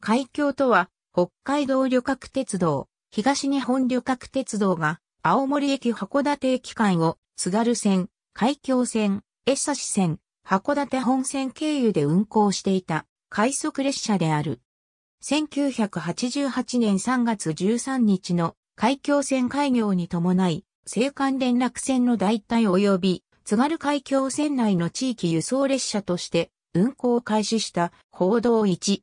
海峡とは、北海道旅客鉄道、東日本旅客鉄道が、青森駅函館駅間を、津軽線、海峡線、江差線、函館本線経由で運行していた、快速列車である。1988年3月13日の海峡線開業に伴い、青函連絡線の代替及び、津軽海峡線内の地域輸送列車として、運行を開始した報道1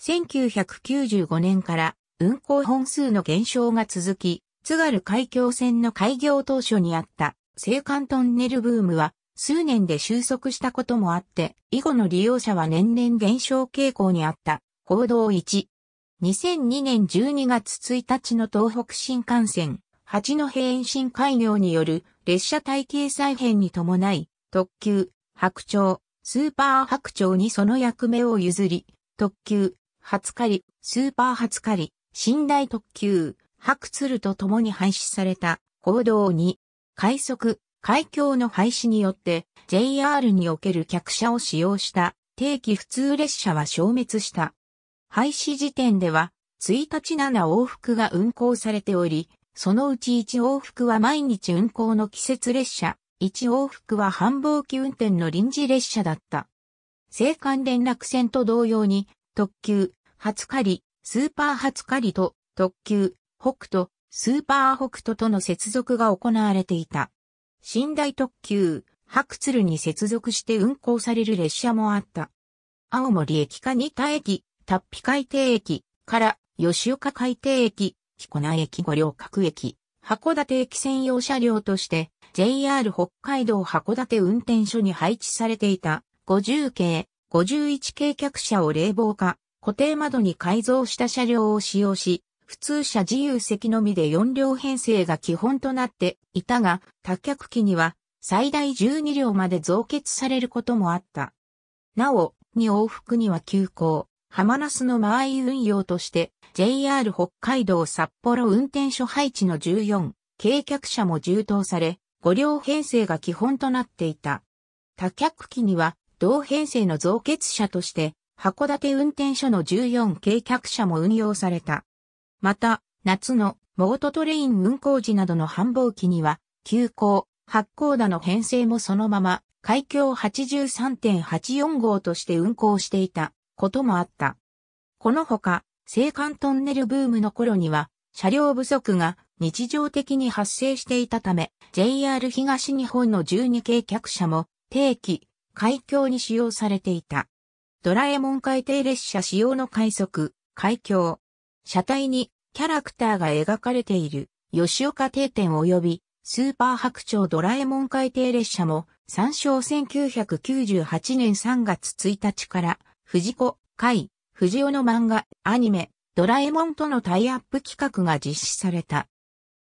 1995年から運行本数の減少が続き、津軽海峡線の開業当初にあった青函トンネルブームは数年で収束したこともあって、以後の利用者は年々減少傾向にあった報道1。2002年12月1日の東北新幹線、八戸延伸開業による列車体系再編に伴い、特急、白鳥、スーパー白鳥にその役目を譲り、特急、初狩り、スーパー初狩り、寝台特急、白鶴と共に廃止された行動に、快速、海峡の廃止によって JR における客車を使用した定期普通列車は消滅した。廃止時点では1日7往復が運行されており、そのうち1往復は毎日運行の季節列車、1往復は繁忙期運転の臨時列車だった。青函連絡船と同様に特急、初狩り、スーパー初狩りと特急、北斗、スーパー北斗との接続が行われていた。寝台特急、白鶴に接続して運行される列車もあった。青森駅か二田駅、タッピ海底駅から吉岡海底駅、木古内駅五稜郭駅、函館駅専用車両として JR 北海道函館運転所に配置されていた50系、51系客車を冷房化、固定窓に改造した車両を使用し、普通車自由席のみで4両編成が基本となっていたが、多脚機には最大12両まで増結されることもあった。なお、2往復には急行、浜那須の間合い運用として、JR 北海道札幌運転所配置の14、軽客車も充当され、5両編成が基本となっていた。多脚機には、同編成の増結車として、函館運転所の14系客車も運用された。また、夏のモートトレイン運行時などの繁忙期には、急行、八甲田の編成もそのまま、海峡83.84号として運行していたこともあった。このほか、青函トンネルブームの頃には、車両不足が日常的に発生していたため、JR 東日本の12系客車も定期、海峡に使用されていた。ドラえもん海底列車仕様の快速、海峡。車体にキャラクターが描かれている吉岡定点及びスーパー白鳥ドラえもん海底列車も参照1998年3月1日から藤子、海、藤尾の漫画、アニメ、ドラえもんとのタイアップ企画が実施された。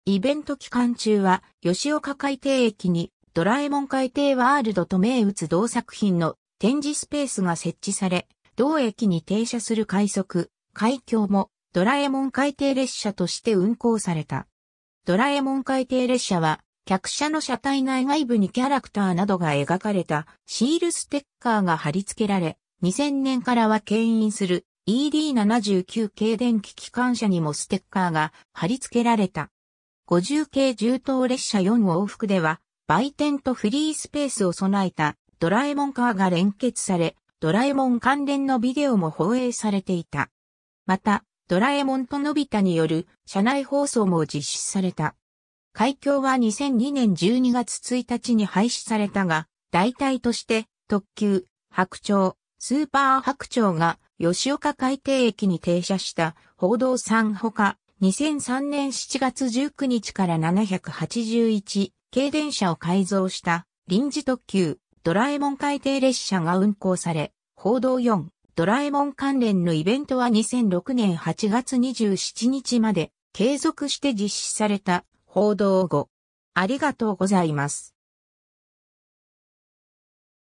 イベント期間中は吉岡海底駅にドラえもん海底ワールドと銘打つ同作品の展示スペースが設置され、同駅に停車する快速、海峡もドラえもん海底列車として運行された。ドラえもん海底列車は、客車の車体内外部にキャラクターなどが描かれたシールステッカーが貼り付けられ、2000年からは牽引する ED79 系電気機関車にもステッカーが貼り付けられた。50系重等列車4往復では、売店とフリースペースを備えたドラえもんカーが連結され、ドラえもん関連のビデオも放映されていた。また、ドラえもんとのび太による社内放送も実施された。海峡は2002年12月1日に廃止されたが、代替として特急、白鳥、スーパー白鳥が吉岡海底駅に停車した報道さんほか、2003年7月19日から781系電車を改造した臨時特急ドラえもん海底列車が運行され、報道4、ドラえもん関連のイベントは2006年8月27日まで継続して実施された報道5。ありがとうございます。